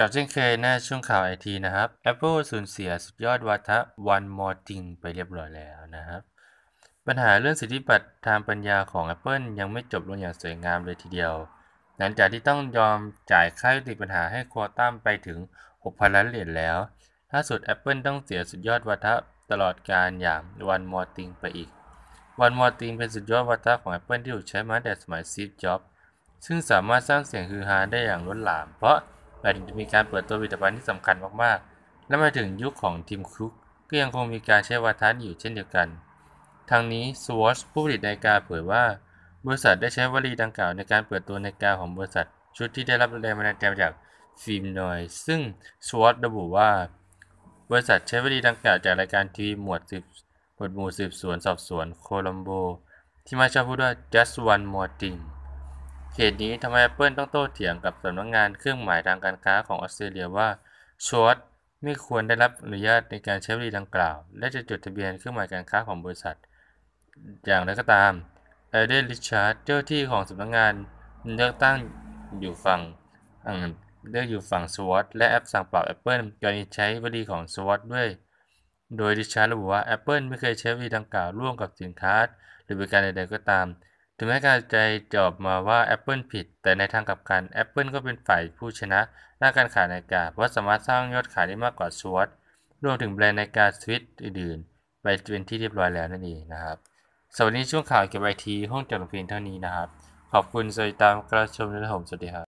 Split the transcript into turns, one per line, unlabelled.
กับเช่นเคยหน้าช่วงข่าวไอทีนะครับ Apple สูญเสียสุดยอดวัฒะ One More Thing ไปเรียบร้อยแล้วนะครับ ปัญหาเรื่องสิทธิบัตรทางปัญญาของ Apple ยังไม่จบลงอย่างสวยงามเลยทีเดียวหลังจากที่ต้องยอมจ่ายค่ายุติปัญหาให้ควอตัมไปถึง6,000ล้านเหรียญแล้วล่าสุด Apple ต้องเสียสุดยอดวัฒะตลอดการอย่าง One More Thing ไปอีก One More Thing เป็นสุดยอดวัฒะของ Apple ที่ถูกใช้มาแต่สมัยซีฟจ็อบซึ่งสามารถสร้างเสียงฮือฮาได้อย่างล้นหลาม เพราะมาถึงมีการเปิดตัวผลิตภัณฑ์ที่สำคัญมากๆ และมาถึงยุคของทีมครุก ก็ยังคงมีการใช้วาทน์อยู่เช่นเดียวกัน ทางนี้สวอชผู้ผลิตนาฬิกาเผยว่า บริษัทได้ใช้วลีดังกล่าวในการเปิดตัวนาฬิกาของบริษัท ชุดที่ได้รับแรงบันดาลใจาจากฟิล์มนอย ซึ่งสวอชระบุว่า บริษัทใช้วลีดังกล่าวจากรายการทีวีหมวดสืบหมวดหมู่สืบสวนสอบสวนโคลัมโบ ที่มาชอบพูดว่า just one more thing เหตุนี้ทำมแอ Apple ต้องโต้เถียงกับสำนักงงานเครื่องหมายทางการค้าของออสเตรเลียว่าชอตไม่ควรได้รับอนุญาตในการใช้บริการดังกล่าว และจะจดทะเบียนเครื่องหมายการค้าของบริษัท อย่างไรก็ตามเอเดนริชาร์ดเจ้าที่ของสำนักงงานเลือกตั้งอยู่ฝั่งเลือกอยู่ฝั่งสวอตและแอปสั่งปรับ Apple กรณีใช้บริของสวอตด้วย โดยดิชาร์ดระบุว่า Apple ไม่เคยใช้บริดังกล่าวร่วมกับสินค้าหรือบริการใดๆก็ตามถึงแม้การใจจอบมาว่า Apple ผิด แต่ในทางกลับกัน Apple ก็เป็นฝ่ายผู้ชนะด้านการขายนาฬิกาเพราะสามารถสร้างยอดขายได้มากกว่าสวอตรวมถึงแบรนด์นาฬิกาสวิตอื่น ๆ ไปเป็นที่เรียบร้อยแล้วนั่นเองนะครับ สวัสดีช่วงข่าวเกี่ยวกับไอทีห้องจดลงเพียงเท่านี้นะครับ ขอบคุณสวัสดีตามกระชมและผมสวัสดีครับ